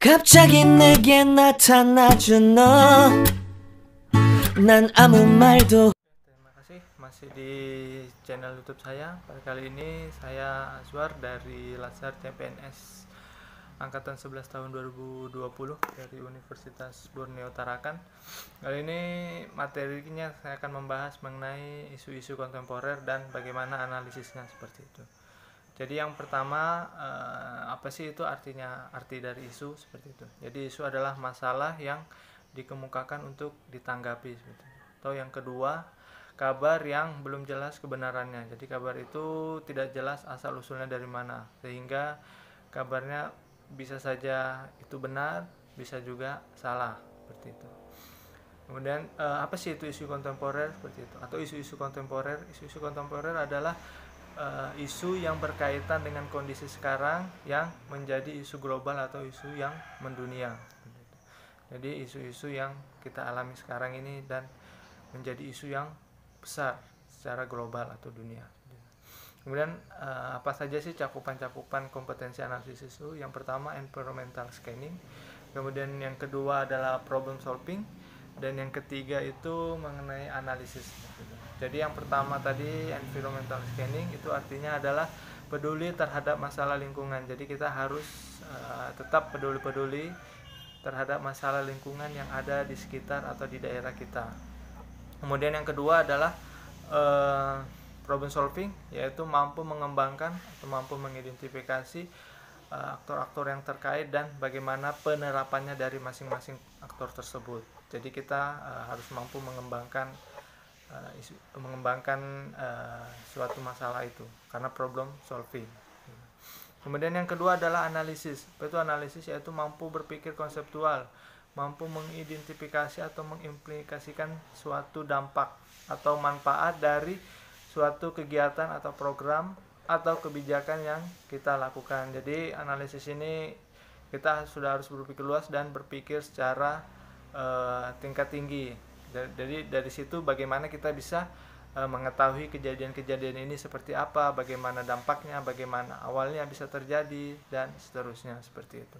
갑자기 내게 나타나준 너. 난 아무 말도. Terima kasih masih di channel YouTube saya. Pada kali ini saya Azwar dari Lazar CPNS angkatan 11 tahun 2020 dari Universitas Borneo Tarakan. Kali ini materinya saya akan membahas mengenai isu-isu kontemporer dan bagaimana analisisnya seperti itu. Jadi yang pertama eh, apa sih itu artinya arti dari isu seperti itu. Jadi isu adalah masalah yang dikemukakan untuk ditanggapi seperti itu. Atau yang kedua kabar yang belum jelas kebenarannya. Jadi kabar itu tidak jelas asal usulnya dari mana sehingga kabarnya bisa saja itu benar, bisa juga salah seperti itu. Kemudian eh, apa sih itu isu kontemporer seperti itu? Atau isu-isu kontemporer? Isu-isu kontemporer adalah uh, isu yang berkaitan dengan kondisi sekarang yang menjadi isu global atau isu yang mendunia. Jadi isu-isu yang kita alami sekarang ini dan menjadi isu yang besar secara global atau dunia. Kemudian uh, apa saja sih cakupan-cakupan kompetensi analisis itu? Yang pertama environmental scanning, kemudian yang kedua adalah problem solving, dan yang ketiga itu mengenai analisis jadi yang pertama tadi environmental scanning itu artinya adalah peduli terhadap masalah lingkungan jadi kita harus uh, tetap peduli-peduli terhadap masalah lingkungan yang ada di sekitar atau di daerah kita kemudian yang kedua adalah uh, problem solving yaitu mampu mengembangkan atau mampu mengidentifikasi eh, aktor-aktor uh, yang terkait dan bagaimana penerapannya dari masing-masing aktor tersebut jadi kita uh, harus mampu mengembangkan uh, isu, mengembangkan uh, suatu masalah itu karena problem solving kemudian yang kedua adalah analisis itu analisis yaitu mampu berpikir konseptual mampu mengidentifikasi atau mengimplikasikan suatu dampak atau manfaat dari suatu kegiatan atau program atau kebijakan yang kita lakukan. Jadi analisis ini kita sudah harus berpikir luas dan berpikir secara Eh, tingkat tinggi. Jadi dari situ bagaimana kita bisa eh, mengetahui kejadian-kejadian ini seperti apa, bagaimana dampaknya, bagaimana awalnya bisa terjadi dan seterusnya seperti itu.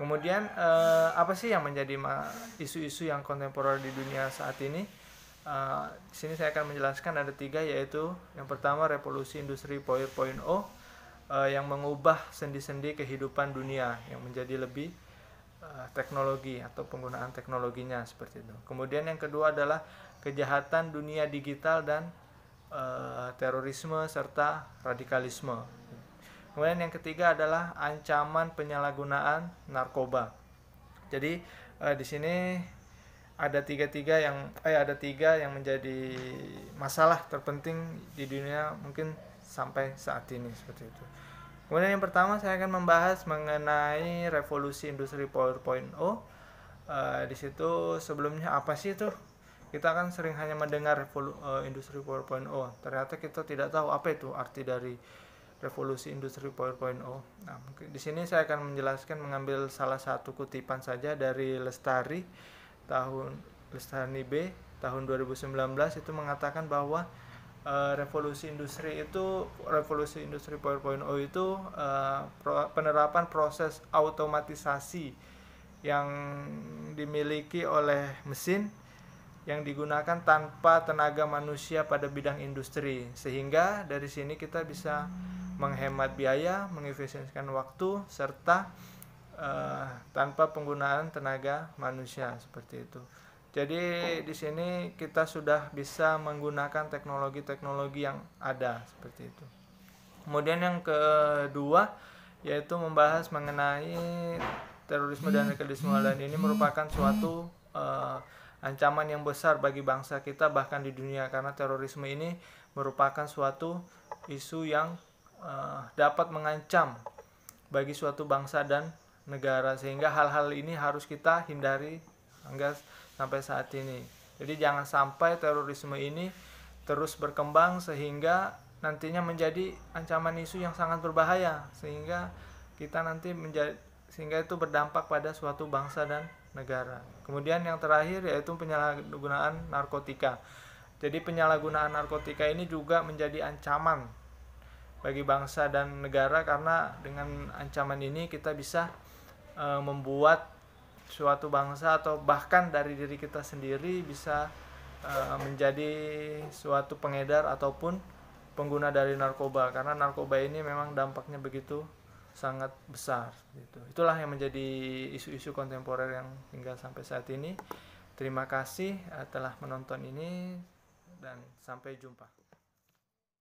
Kemudian eh, apa sih yang menjadi isu-isu yang kontemporer di dunia saat ini? di sini saya akan menjelaskan ada tiga yaitu yang pertama revolusi industri 4.0 yang mengubah sendi-sendi kehidupan dunia yang menjadi lebih Eh, teknologi atau penggunaan teknologinya seperti itu. Kemudian yang kedua adalah kejahatan dunia digital dan uh, terorisme serta radikalisme. Kemudian yang ketiga adalah ancaman penyalahgunaan narkoba. Jadi uh, di sini ada tiga-tiga yang eh ada tiga yang menjadi masalah terpenting di dunia mungkin sampai saat ini seperti itu. Kemudian yang pertama saya akan membahas mengenai revolusi industri 4.0. Uh, eh, di situ sebelumnya apa sih itu? Kita kan sering hanya mendengar revolu uh, industri 4.0. Ternyata kita tidak tahu apa itu arti dari revolusi industri 4.0. Nah, di sini saya akan menjelaskan mengambil salah satu kutipan saja dari Lestari tahun Lestari B tahun 2019 itu mengatakan bahwa uh, revolusi industri itu revolusi industri 4.0 itu uh, pro, penerapan proses otomatisasi yang dimiliki oleh mesin yang digunakan tanpa tenaga manusia pada bidang industri sehingga dari sini kita bisa menghemat biaya, mengefisienkan waktu serta uh, tanpa penggunaan tenaga manusia seperti itu. Jadi di sini kita sudah bisa menggunakan teknologi-teknologi yang ada seperti itu. Kemudian yang kedua yaitu membahas mengenai terorisme dan radikalisme dan ini merupakan suatu uh, ancaman yang besar bagi bangsa kita bahkan di dunia karena terorisme ini merupakan suatu isu yang uh, dapat mengancam bagi suatu bangsa dan negara sehingga hal-hal ini harus kita hindari hingga sampai saat ini. Jadi jangan sampai terorisme ini terus berkembang sehingga nantinya menjadi ancaman isu yang sangat berbahaya sehingga kita nanti menjadi sehingga itu berdampak pada suatu bangsa dan negara. Kemudian yang terakhir yaitu penyalahgunaan narkotika. Jadi penyalahgunaan narkotika ini juga menjadi ancaman bagi bangsa dan negara karena dengan ancaman ini kita bisa e, membuat suatu bangsa atau bahkan dari diri kita sendiri bisa uh, menjadi suatu pengedar ataupun pengguna dari narkoba karena narkoba ini memang dampaknya begitu sangat besar gitu. Itulah yang menjadi isu-isu kontemporer yang hingga sampai saat ini. Terima kasih eh, telah menonton ini dan sampai jumpa.